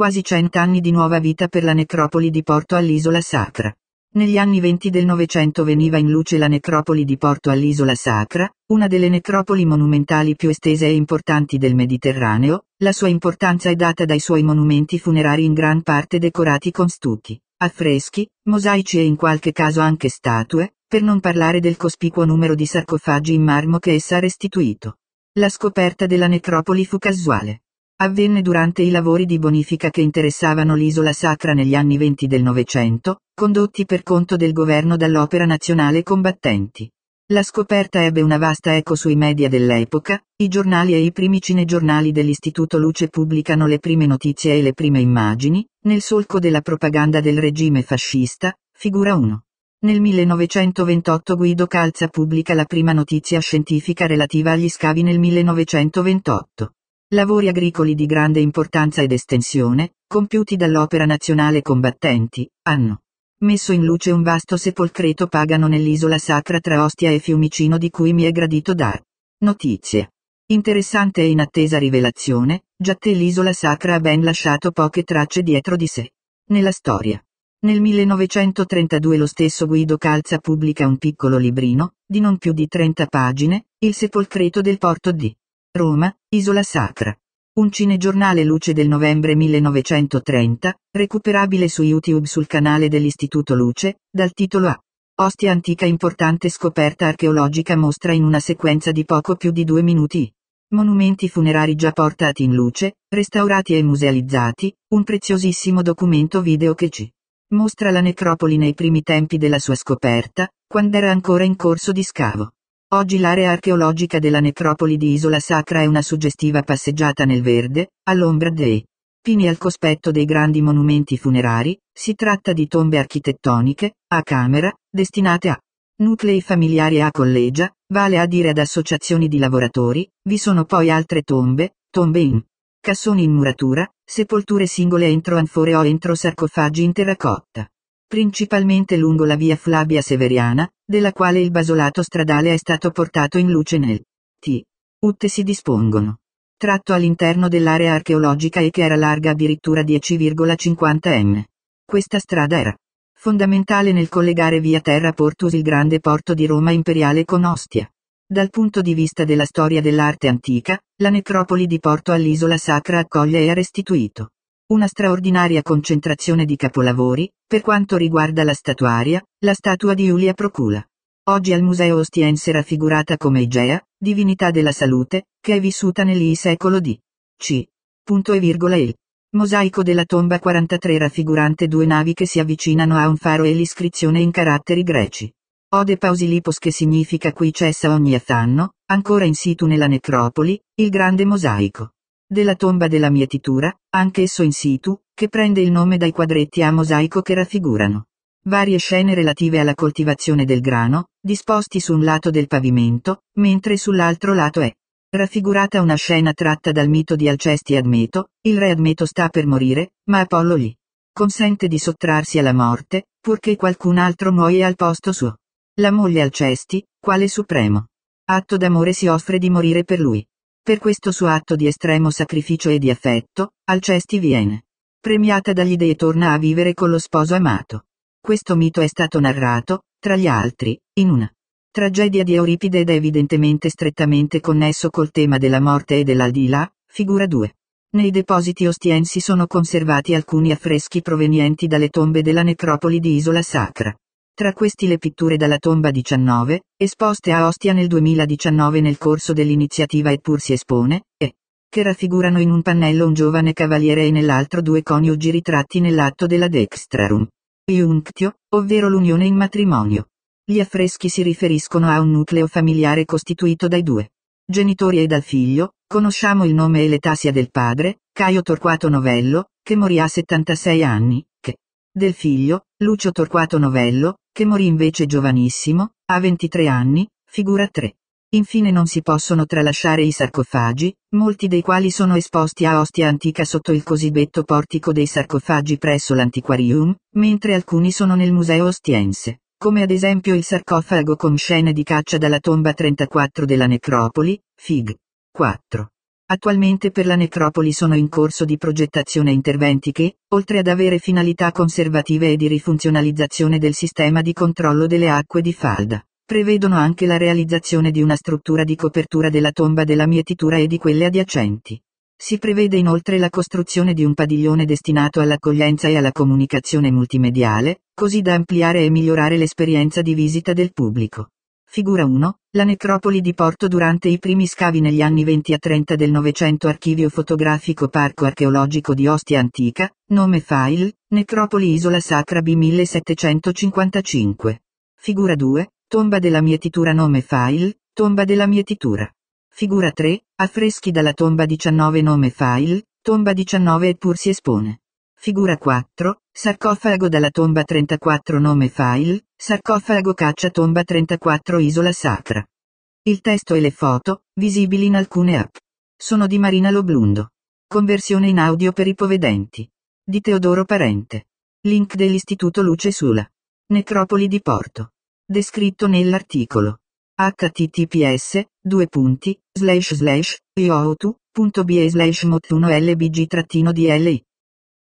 quasi cent'anni di nuova vita per la necropoli di Porto all'Isola Sacra. Negli anni venti del Novecento veniva in luce la necropoli di Porto all'Isola Sacra, una delle necropoli monumentali più estese e importanti del Mediterraneo, la sua importanza è data dai suoi monumenti funerari in gran parte decorati con stucchi, affreschi, mosaici e in qualche caso anche statue, per non parlare del cospicuo numero di sarcofagi in marmo che essa ha restituito. La scoperta della necropoli fu casuale avvenne durante i lavori di bonifica che interessavano l'isola sacra negli anni venti del Novecento, condotti per conto del governo dall'Opera Nazionale Combattenti. La scoperta ebbe una vasta eco sui media dell'epoca, i giornali e i primi cinegiornali dell'Istituto Luce pubblicano le prime notizie e le prime immagini, nel solco della propaganda del regime fascista, figura 1. Nel 1928 Guido Calza pubblica la prima notizia scientifica relativa agli scavi nel 1928. Lavori agricoli di grande importanza ed estensione, compiuti dall'Opera Nazionale Combattenti, hanno messo in luce un vasto sepolcreto pagano nell'isola sacra tra Ostia e Fiumicino di cui mi è gradito dar notizie. Interessante e inattesa rivelazione, giacché l'isola sacra ha ben lasciato poche tracce dietro di sé. Nella storia. Nel 1932 lo stesso Guido Calza pubblica un piccolo librino, di non più di 30 pagine, Il sepolcreto del porto di Roma, Isola Sacra. Un cinegiornale Luce del novembre 1930, recuperabile su YouTube sul canale dell'Istituto Luce, dal titolo A. Ostia antica importante scoperta archeologica mostra in una sequenza di poco più di due minuti. Monumenti funerari già portati in luce, restaurati e musealizzati, un preziosissimo documento video che ci mostra la necropoli nei primi tempi della sua scoperta, quando era ancora in corso di scavo. Oggi l'area archeologica della necropoli di Isola Sacra è una suggestiva passeggiata nel verde, all'ombra dei pini al cospetto dei grandi monumenti funerari, si tratta di tombe architettoniche, a camera, destinate a nuclei familiari e a collegia, vale a dire ad associazioni di lavoratori, vi sono poi altre tombe, tombe in cassoni in muratura, sepolture singole entro anfore o entro sarcofagi in terracotta principalmente lungo la via Flavia Severiana, della quale il basolato stradale è stato portato in luce nel T. Utte si dispongono. Tratto all'interno dell'area archeologica e che era larga addirittura 10,50 m. Questa strada era fondamentale nel collegare via terra Portus il grande porto di Roma imperiale con Ostia. Dal punto di vista della storia dell'arte antica, la necropoli di Porto all'isola sacra accoglie e ha restituito una straordinaria concentrazione di capolavori, per quanto riguarda la statuaria, la statua di Iulia Procula. Oggi al Museo Ostiense raffigurata come Igea, divinità della salute, che è vissuta nell'I secolo di C. Punto e virgola il. Mosaico della tomba 43 raffigurante due navi che si avvicinano a un faro e l'iscrizione in caratteri greci. Ode Pausilipos che significa qui cessa ogni affanno, ancora in situ nella necropoli, il grande mosaico della tomba della mietitura, anch'esso in situ, che prende il nome dai quadretti a mosaico che raffigurano varie scene relative alla coltivazione del grano, disposti su un lato del pavimento, mentre sull'altro lato è raffigurata una scena tratta dal mito di Alcesti Admeto, il re Admeto sta per morire, ma Apollo gli consente di sottrarsi alla morte, purché qualcun altro muoia al posto suo. La moglie Alcesti, quale supremo atto d'amore si offre di morire per lui. Per questo suo atto di estremo sacrificio e di affetto, Alcesti viene premiata dagli dei e torna a vivere con lo sposo amato. Questo mito è stato narrato, tra gli altri, in una tragedia di Euripide ed è evidentemente strettamente connesso col tema della morte e dell'aldilà, figura 2. Nei depositi ostiensi sono conservati alcuni affreschi provenienti dalle tombe della necropoli di Isola Sacra tra questi le pitture dalla tomba 19, esposte a Ostia nel 2019 nel corso dell'iniziativa Eppur si espone, e che raffigurano in un pannello un giovane cavaliere e nell'altro due coniugi ritratti nell'atto della Dextrarum. Iunctio, ovvero l'unione in matrimonio. Gli affreschi si riferiscono a un nucleo familiare costituito dai due genitori e dal figlio, conosciamo il nome e l'età sia del padre, Caio Torquato Novello, che morì a 76 anni, del figlio, Lucio Torquato Novello, che morì invece giovanissimo, a 23 anni, figura 3. Infine non si possono tralasciare i sarcofagi, molti dei quali sono esposti a ostia antica sotto il cosiddetto portico dei sarcofagi presso l'antiquarium, mentre alcuni sono nel museo ostiense, come ad esempio il sarcofago con scene di caccia dalla tomba 34 della necropoli, Fig. 4. Attualmente per la necropoli sono in corso di progettazione interventi che, oltre ad avere finalità conservative e di rifunzionalizzazione del sistema di controllo delle acque di falda, prevedono anche la realizzazione di una struttura di copertura della tomba della mietitura e di quelle adiacenti. Si prevede inoltre la costruzione di un padiglione destinato all'accoglienza e alla comunicazione multimediale, così da ampliare e migliorare l'esperienza di visita del pubblico. Figura 1. La necropoli di Porto durante i primi scavi negli anni 20 a 30 del Novecento Archivio fotografico Parco archeologico di Ostia Antica, nome file, Necropoli Isola Sacra B 1755. Figura 2. Tomba della mietitura nome file, Tomba della mietitura. Figura 3. Affreschi dalla tomba 19 nome file, tomba 19 eppur si espone. Figura 4, sarcofago dalla tomba 34 nome file, sarcofago caccia tomba 34 isola sacra. Il testo e le foto, visibili in alcune app. Sono di Marina Loblundo. Conversione in audio per i povedenti. Di Teodoro Parente. Link dell'Istituto Luce Sula. Necropoli di Porto. Descritto nell'articolo. https, due punti, slash slash, iotu.be slash mot1lbg-dli.